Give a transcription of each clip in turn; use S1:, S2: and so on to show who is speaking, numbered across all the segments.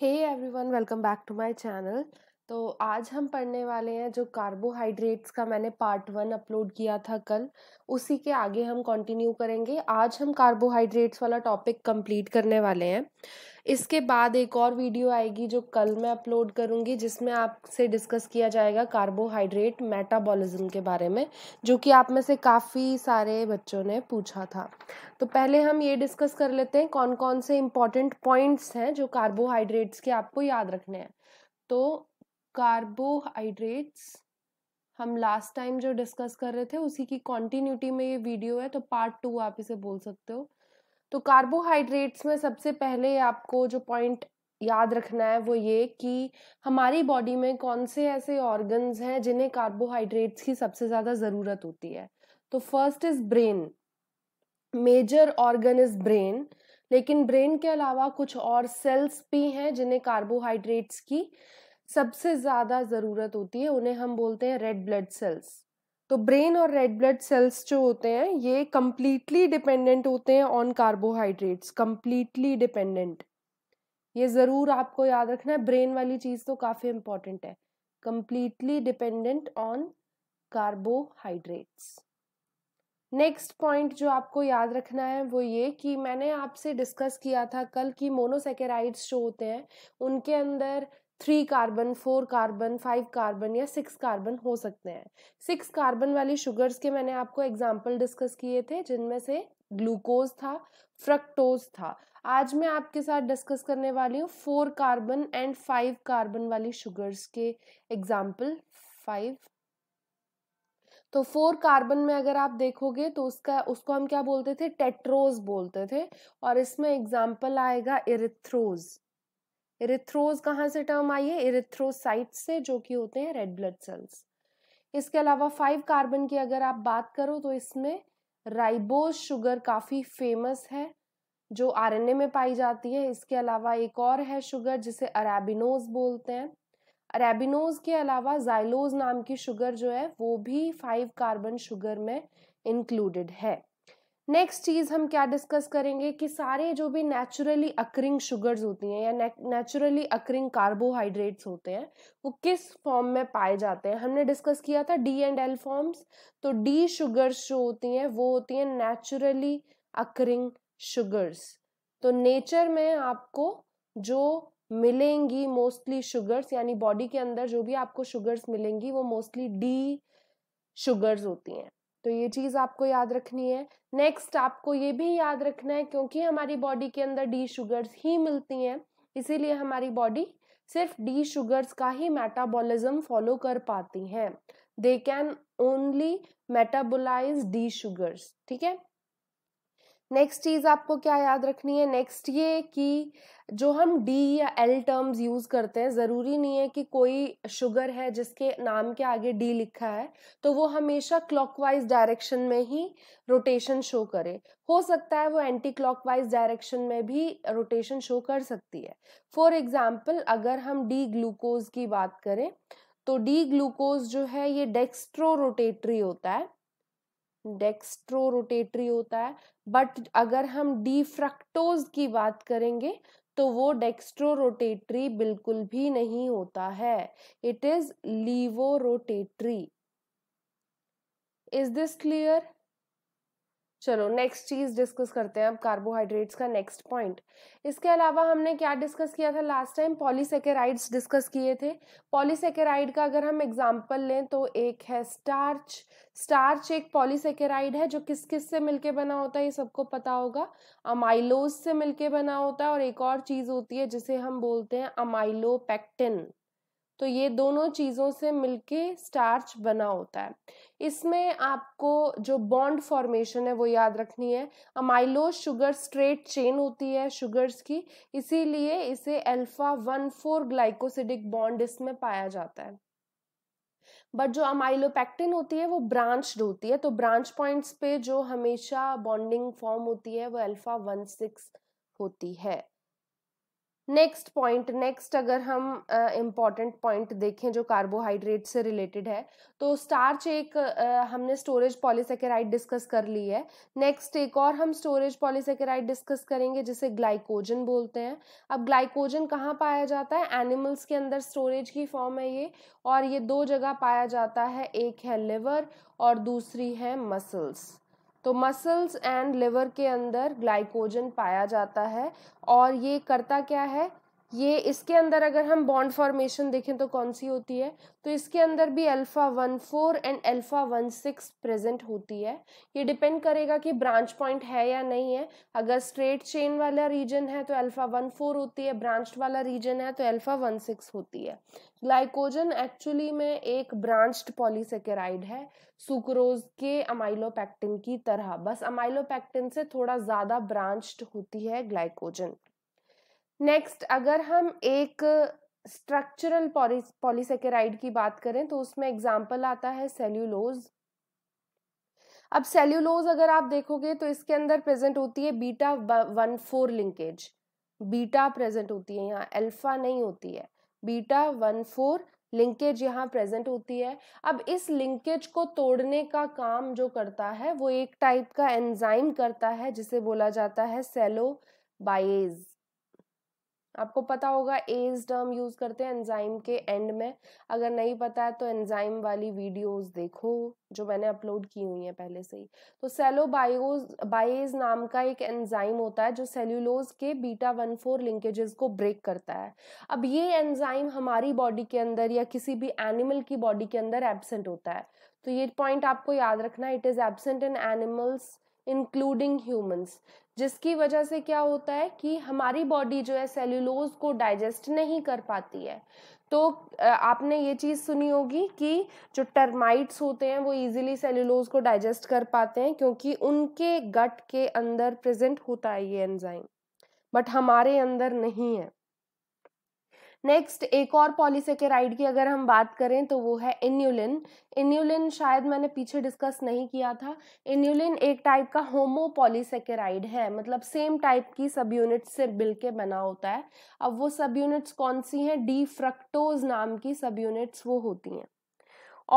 S1: hey everyone welcome back to my channel तो आज हम पढ़ने वाले हैं जो कार्बोहाइड्रेट्स का मैंने पार्ट वन अपलोड किया था कल उसी के आगे हम कंटिन्यू करेंगे आज हम कार्बोहाइड्रेट्स वाला टॉपिक कंप्लीट करने वाले हैं इसके बाद एक और वीडियो आएगी जो कल मैं अपलोड करूँगी जिसमें आपसे डिस्कस किया जाएगा कार्बोहाइड्रेट मेटाबॉलिज्म के बारे में जो कि आप में से काफ़ी सारे बच्चों ने पूछा था तो पहले हम ये डिस्कस कर लेते हैं कौन कौन से इम्पॉर्टेंट पॉइंट्स हैं जो कार्बोहाइड्रेट्स के आपको याद रखने हैं तो कार्बोहाइड्रेट्स हम लास्ट टाइम जो डिस्कस कर रहे थे उसी की कॉन्टीन्यूटी में ये वीडियो है तो पार्ट टू आप इसे बोल सकते हो तो कार्बोहाइड्रेट्स में सबसे पहले आपको जो पॉइंट याद रखना है वो ये कि हमारी बॉडी में कौन से ऐसे ऑर्गन्स हैं जिन्हें कार्बोहाइड्रेट्स की सबसे ज़्यादा ज़रूरत होती है तो first is brain major organ is brain लेकिन ब्रेन के अलावा कुछ और सेल्स भी हैं जिन्हें कार्बोहाइड्रेट्स की सबसे ज़्यादा ज़रूरत होती है उन्हें हम बोलते हैं रेड ब्लड सेल्स तो ब्रेन और रेड ब्लड सेल्स जो होते हैं ये कम्प्लीटली डिपेंडेंट होते हैं ऑन कार्बोहाइड्रेट्स कम्प्लीटली डिपेंडेंट ये ज़रूर आपको याद रखना है ब्रेन वाली चीज़ तो काफ़ी इम्पॉर्टेंट है completely dependent on carbohydrates next point जो आपको याद रखना है वो ये कि मैंने आपसे डिस्कस किया था कल की मोनोसेकेराइड्स जो होते हैं उनके अंदर three carbon four carbon five carbon या सिक्स कार्बन हो सकते हैं सिक्स कार्बन वाली शुगर्स के मैंने आपको एग्जाम्पल डिस्कस किए थे जिनमें से ग्लूकोज था फ्रक्टोज था आज मैं आपके साथ डिस्कस करने वाली हूँ four carbon and five carbon वाली शुगर्स के एग्जाम्पल फाइव तो फोर कार्बन में अगर आप देखोगे तो उसका उसको हम क्या बोलते थे टेट्रोज बोलते थे और इसमें एग्जाम्पल आएगा इरिथ्रोज इरिथ्रोज कहाँ से टर्म आई है इरिथ्रोसाइट से जो कि होते हैं रेड ब्लड सेल्स इसके अलावा फाइव कार्बन की अगर आप बात करो तो इसमें राइबोज शुगर काफ़ी फेमस है जो आरएनए में पाई जाती है इसके अलावा एक और है शुगर जिसे अराबिनोज बोलते हैं अरेबिनोज के अलावा जाइलोज नाम की शुगर जो है वो भी फाइव कार्बन शुगर में इंक्लूडेड है नेक्स्ट चीज़ हम क्या डिस्कस करेंगे कि सारे जो भी नेचुरली अकरिंग शुगर्स होती हैं या नेचुरली अकरिंग कार्बोहाइड्रेट्स होते हैं वो किस फॉर्म में पाए जाते हैं हमने डिस्कस किया था डी एंड एल फॉर्म्स तो डी शुगर्स जो होती हैं वो होती हैं नेचुरली अकरिंग शुगर्स तो नेचर में आपको जो मिलेंगी मोस्टली शुगर्स यानी बॉडी के अंदर जो भी आपको शुगर्स मिलेंगी वो मोस्टली डी शुगर्स होती हैं तो ये चीज़ आपको याद रखनी है नेक्स्ट आपको ये भी याद रखना है क्योंकि हमारी बॉडी के अंदर डी शुगर्स ही मिलती हैं इसीलिए हमारी बॉडी सिर्फ डी शुगर्स का ही मेटाबॉलिज्म फॉलो कर पाती हैं they can only metabolize D sugars ठीक है नेक्स्ट चीज़ आपको क्या याद रखनी है नेक्स्ट ये कि जो हम डी या एल टर्म्स यूज़ करते हैं ज़रूरी नहीं है कि कोई शुगर है जिसके नाम के आगे डी लिखा है तो वो हमेशा क्लॉकवाइज डायरेक्शन में ही रोटेशन शो करे हो सकता है वो एंटी क्लॉकवाइज डायरेक्शन में भी रोटेशन शो कर सकती है फॉर एग्ज़ाम्पल अगर हम डी ग्लूकोज की बात करें तो डी ग्लूकोज जो है ये डेक्स्ट्रो रोटेटरी होता है डेक्स्ट्रो रोटेटरी होता है बट अगर हम डी फ्रक्टोज की बात करेंगे तो वो डेक्स्ट्रो रोटेटरी बिल्कुल भी नहीं होता है it is levorotatory is this clear चलो नेक्स्ट चीज डिस्कस करते हैं अब कार्बोहाइड्रेट्स का नेक्स्ट पॉइंट इसके अलावा हमने क्या डिस्कस किया था लास्ट टाइम पॉलीसेकेराइड्स डिस्कस किए थे पॉलीसेकेराइड का अगर हम एग्जांपल लें तो एक है स्टार्च स्टार्च एक पॉलीसेकेराइड है जो किस किस से मिलके बना होता है ये सबको पता होगा अमाइलोज से मिलके बना होता है और एक और चीज होती है जिसे हम बोलते हैं अमाइलोपैक्टिन तो ये दोनों चीज़ों से मिलके स्टार्च बना होता है इसमें आपको जो बॉन्ड फॉर्मेशन है वो याद रखनी है अमाइलो शुगर स्ट्रेट चेन होती है शुगर्स की इसीलिए इसे alpha one four glycosidic bond इसमें पाया जाता है बट जो अमाइलोपैक्टिन होती है वो ब्रांच्ड होती है तो ब्रांच पॉइंट्स पे जो हमेशा बॉन्डिंग फॉर्म होती है वो अल्फा वन सिक्स होती है नेक्स्ट पॉइंट नेक्स्ट अगर हम इम्पॉर्टेंट uh, पॉइंट देखें जो कार्बोहाइड्रेट से रिलेटेड है तो स्टार्च एक uh, हमने स्टोरेज पॉलीसेकेराइड डिस्कस कर ली है नेक्स्ट एक और हम स्टोरेज पॉलीसेकेराइड डिस्कस करेंगे जिसे ग्लाइकोजन बोलते हैं अब ग्लाइकोजन कहाँ पाया जाता है एनिमल्स के अंदर स्टोरेज की फॉर्म है ये और ये दो जगह पाया जाता है एक है लिवर और दूसरी है मसल्स तो मसल्स एंड लिवर के अंदर ग्लाइकोजन पाया जाता है और ये करता क्या है ये इसके अंदर अगर हम बॉन्ड फॉर्मेशन देखें तो कौन सी होती है तो इसके अंदर भी alpha one four and alpha one six present होती है ये डिपेंड करेगा कि ब्रांच पॉइंट है या नहीं है अगर स्ट्रेट चेन वाला रीजन है तो अल्फ़ा वन फोर होती है ब्रांच वाला रीजन है तो अल्फ़ा वन सिक्स होती है ग्लाइकोजन एक्चुअली में एक ब्रांच्ड पॉलीसेकेराइड है सुक्रोज के अमाइलोपैक्टिन की तरह बस अमाइलोपैक्टिन से थोड़ा ज़्यादा ब्रांच्ड होती है ग्लाइकोजन नेक्स्ट अगर हम एक स्ट्रक्चरल पॉलीसेकेराइड की बात करें तो उसमें एग्जाम्पल आता है सेल्यूलोज अब सेल्यूलोज अगर आप देखोगे तो इसके अंदर प्रेजेंट होती है beta one four linkage beta present होती है यहाँ अल्फा नहीं होती है बीटा वन फोर लिंकेज यहाँ प्रेजेंट होती है अब इस लिंकेज को तोड़ने का काम जो करता है वो एक टाइप का एंजाइम करता है जिसे बोला जाता है सेलो आपको पता होगा एज टर्म यूज़ करते हैं एंजाइम के एंड में अगर नहीं पता है तो एंजाइम वाली वीडियोस देखो जो मैंने अपलोड की हुई है पहले से ही तो सेलो बायोज नाम का एक एंजाइम होता है जो सेल्यूलोज के बीटा वन फोर लिंकेजेस को ब्रेक करता है अब ये एंजाइम हमारी बॉडी के अंदर या किसी भी एनिमल की बॉडी के अंदर एबसेंट होता है तो ये पॉइंट आपको याद रखना it is absent in animals including humans जिसकी वजह से क्या होता है कि हमारी बॉडी जो है सेल्यूलोज को डाइजेस्ट नहीं कर पाती है तो आपने ये चीज़ सुनी होगी कि जो टर्माइट्स होते हैं वो इजीली सेल्यूलोज को डाइजेस्ट कर पाते हैं क्योंकि उनके गट के अंदर प्रेजेंट होता है ये एंजाइम बट हमारे अंदर नहीं है नेक्स्ट एक और पॉलीसेकेराइड की अगर हम बात करें तो वो है इन्यूलिन इन्यूलिन शायद मैंने पीछे डिस्कस नहीं किया था इन्यूलिन एक टाइप का होमो पॉलीसेकेराइड है मतलब सेम टाइप की सब यूनिट्स से मिल के बना होता है अब वो सब यूनिट्स कौन सी हैं डी फ्रक्टोज नाम की सब यूनिट्स वो होती हैं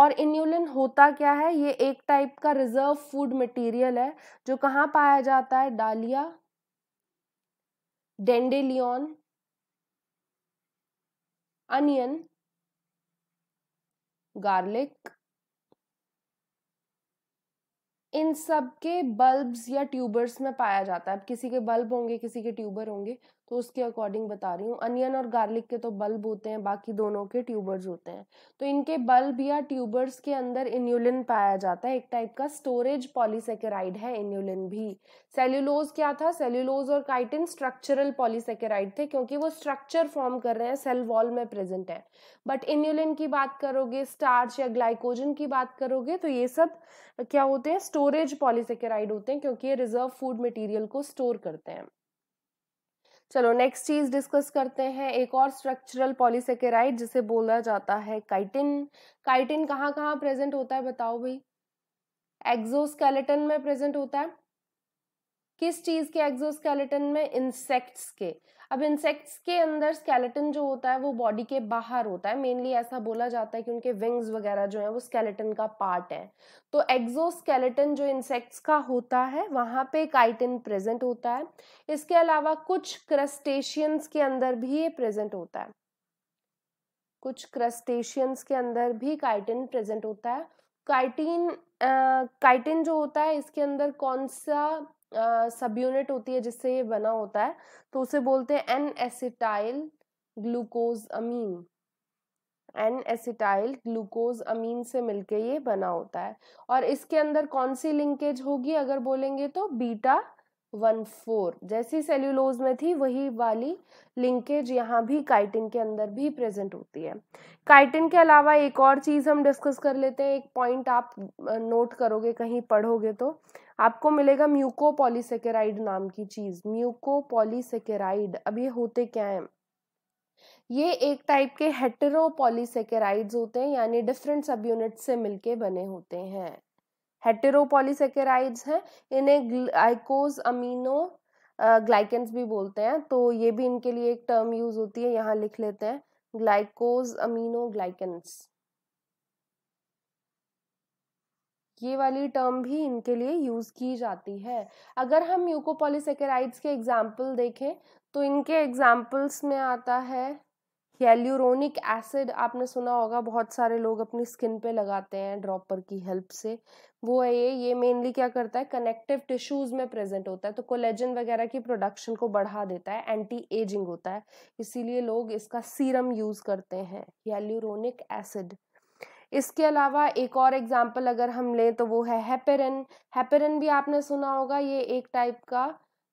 S1: और इन्यूलिन होता क्या है ये एक टाइप का रिजर्व फूड मटीरियल है जो कहाँ पाया जाता है डालिया डेंडेलियन onion garlic इन सब के बल्ब्स या ट्यूबर्स में पाया जाता है अब किसी के बल्ब होंगे किसी के ट्यूबर होंगे तो उसके अकॉर्डिंग बता रही हूँ अनियन और गार्लिक के तो बल्ब होते हैं बाकी दोनों के ट्यूबर्स होते हैं तो इनके बल्ब या ट्यूबर्स के अंदर इन्यूलिन पाया जाता है एक टाइप का स्टोरेज पॉलीसेकेराइड है इन्यूलिन भी सेल्यूलोज क्या था सेल्यूलोज और काइटिन स्ट्रक्चरल पॉलीसेकेराइड थे क्योंकि वो स्ट्रक्चर फॉर्म कर रहे हैं सेल वॉल में प्रेजेंट है बट इन्यूलिन की बात करोगे स्टार्च या ग्लाइकोजन की बात करोगे तो ये सब क्या होते हैं स्टोरेज पॉलीसेकेराइड होते हैं क्योंकि ये रिजर्व फूड मटीरियल को स्टोर करते हैं चलो नेक्स्ट चीज डिस्कस करते हैं एक और स्ट्रक्चरल पॉलीसेकेराइड जिसे बोला जाता है काइटिन काइटिन कहाँ कहाँ प्रेजेंट होता है बताओ भाई एक्सोस्केलेटन में प्रेजेंट होता है किस चीज़ के एक्सोस्केलेटन में इंसेक्ट्स के अब इंसेक्ट्स के अंदर स्केलेटन जो होता है वो बॉडी के बाहर होता है मेनली ऐसा बोला जाता है कि उनके विंग्स वगैरह जो है वो स्केलेटन का पार्ट है तो एक्जोस्केलेटन जो इंसेक्ट्स का होता है वहाँ पे काइटिन प्रेजेंट होता है इसके अलावा कुछ क्रस्टेशियंस के अंदर भी ये प्रेजेंट होता है कुछ क्रस्टेशियंस के अंदर भी काइटिन प्रेजेंट होता है काइटिन काइटिन जो होता है इसके अंदर कौन सा सब यूनिट होती है जिससे ये बना होता है तो उसे बोलते हैं N acetylglucosamine N acetylglucosamine से मिलके ये बना होता है और इसके अंदर कौन सी लिंकेज होगी अगर बोलेंगे तो बीटा वन फोर जैसी सेल्यूलोज में थी वही वाली लिंकेज यहाँ भी काइटिन के अंदर भी प्रेजेंट होती है काइटिन के अलावा एक और चीज़ हम डिस्कस कर लेते हैं एक पॉइंट आप नोट करोगे कहीं पढ़ोगे तो आपको मिलेगा म्यूकोपॉलीसेकेराइड नाम की चीज़ म्यूकोपॉलीसेकेराइड अब ये होते क्या हैं ये एक टाइप के हेटरोपोलीसेकेराइड्स होते हैं यानी डिफरेंट सब यूनिट से मिलके बने होते हैं हेटेरोपोलीसेकेराइड्स हैं इन्हें ग्लाइकोज अमीनो ग्लाइकेंस भी बोलते हैं तो ये भी इनके लिए एक टर्म यूज होती है यहाँ लिख लेते हैं ग्लाइकोज अमीनो ग्लाइकेंस ये वाली टर्म भी इनके लिए यूज़ की जाती है अगर हम म्यूकोपॉलीसेकेराइड्स के एग्जाम्पल देखें तो इनके एग्जाम्पल्स में आता है हेल्यूरोनिक एसिड आपने सुना होगा बहुत सारे लोग अपनी स्किन पे लगाते हैं ड्रॉपर की हेल्प से वो है ये ये मेनली क्या करता है कनेक्टिव टिश्यूज़ में प्रेजेंट होता है तो कोलेजन वगैरह की प्रोडक्शन को बढ़ा देता है एंटी एजिंग होता है इसीलिए लोग इसका सीरम यूज़ करते हैं हेल्यूरोनिक एसिड इसके अलावा एक और एग्जाम्पल अगर हम लें तो वो है हैपेरन हैपेरन भी आपने सुना होगा ये एक टाइप का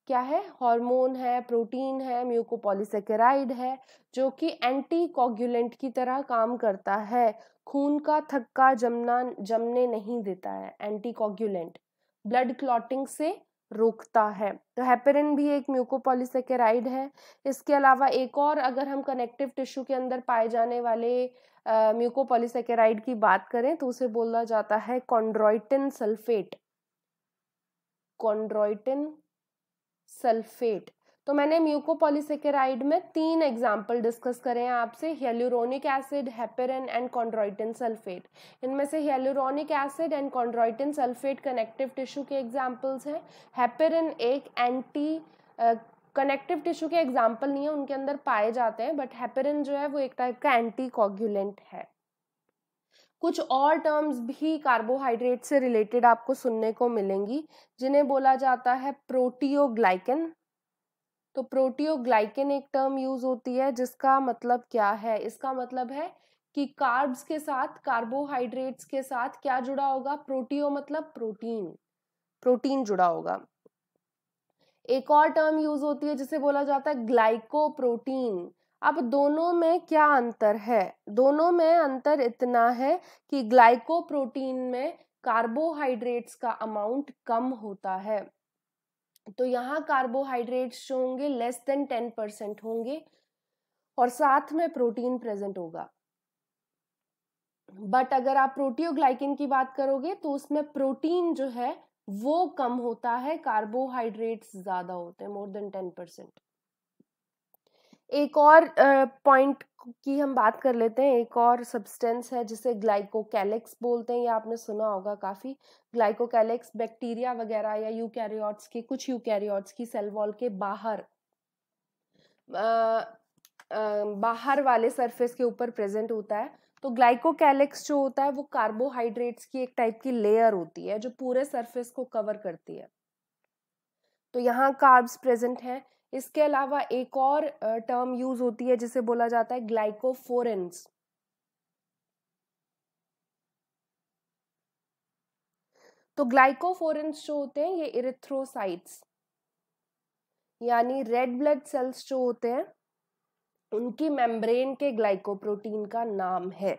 S1: क्या है हार्मोन है प्रोटीन है म्यूकोपोलीसेकेराइड है जो कि एंटी कोगुलेंट की तरह काम करता है खून का थक्का जमना जमने नहीं देता है एंटी कोगुलेंट ब्लड क्लॉटिंग से रोकता है तो हेपेरिन भी एक म्यूकोपोलीसेकेराइड है इसके अलावा एक और अगर हम कनेक्टिव टिश्यू के अंदर पाए जाने वाले म्यूकोपोलीसेकेराइड की बात करें तो उसे बोला जाता है कॉन्ड्रॉइटिन सल्फेट कॉन्ड्रॉइटिन सल्फेट तो मैंने म्यूकोपोलीसेकेराइड में तीन एग्जाम्पल डिस्कस करे हैं आपसे hyaluronic acid heparin and chondroitin sulphate इनमें से hyaluronic acid and chondroitin sulphate connective tissue के एग्जाम्पल्स हैं हेपेरिन एक एंटी कनेक्टिव टिश्यू के एग्जाम्पल नहीं है उनके अंदर पाए जाते हैं बट हेपेरिन जो है वो एक टाइप का एंटी कॉग्यूलेंट है कुछ और टर्म्स भी कार्बोहाइड्रेट से रिलेटेड आपको सुनने को मिलेंगी जिन्हें बोला जाता है प्रोटियोग्लाइकन तो प्रोटियोग्लाइकन एक टर्म यूज होती है जिसका मतलब क्या है इसका मतलब है कि कार्ब्स के साथ कार्बोहाइड्रेट्स के साथ क्या जुड़ा होगा प्रोटियो मतलब प्रोटीन प्रोटीन जुड़ा होगा एक और टर्म यूज होती है जिसे बोला जाता है ग्लाइकोप्रोटीन अब दोनों में क्या अंतर है दोनों में अंतर इतना है कि ग्लाइकोप्रोटीन में कार्बोहाइड्रेट्स का अमाउंट कम होता है तो यहाँ कार्बोहाइड्रेट्स जो होंगे लेस देन टेन परसेंट होंगे और साथ में प्रोटीन प्रेजेंट होगा बट अगर आप प्रोटियोग्लाइकिन की बात करोगे तो उसमें प्रोटीन जो है वो कम होता है कार्बोहाइड्रेट्स ज्यादा होते हैं मोर देन टेन परसेंट एक और पॉइंट की हम बात कर लेते हैं एक और सब्सटेंस है जिसे ग्लाइकोकैलिक्स बोलते हैं या आपने सुना होगा काफ़ी ग्लाइकोकैलिक्स बैक्टीरिया वगैरह या यूकैरियोट्स के कुछ यूकैरियोट्स की सेल वॉल के बाहर आ, आ, बाहर वाले सरफेस के ऊपर प्रेजेंट होता है तो ग्लाइकोकैलिक्स जो होता है वो कार्बोहाइड्रेट्स की एक टाइप की लेयर होती है जो पूरे सरफेस को कवर करती है तो यहाँ कार्ब्स प्रेजेंट हैं इसके अलावा एक और टर्म यूज होती है जिसे बोला जाता है ग्लाइकोफोरेंस तो ग्लाइकोफोरेंस जो होते हैं ये इरिथ्रोसाइट्स यानी रेड ब्लड सेल्स जो होते हैं उनकी मेम्ब्रेन के ग्लाइकोप्रोटीन का नाम है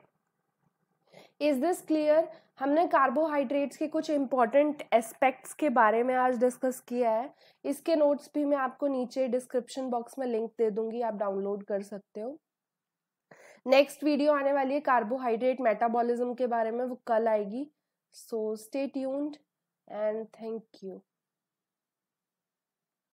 S1: इज़ दिस क्लियर हमने कार्बोहाइड्रेट्स के कुछ इम्पॉर्टेंट एस्पेक्ट्स के बारे में आज डिस्कस किया है इसके नोट्स भी मैं आपको नीचे डिस्क्रिप्शन बॉक्स में लिंक दे दूंगी आप डाउनलोड कर सकते हो नेक्स्ट वीडियो आने वाली है कार्बोहाइड्रेट मेटाबॉलिज्म के बारे में वो कल आएगी so stay tuned and thank you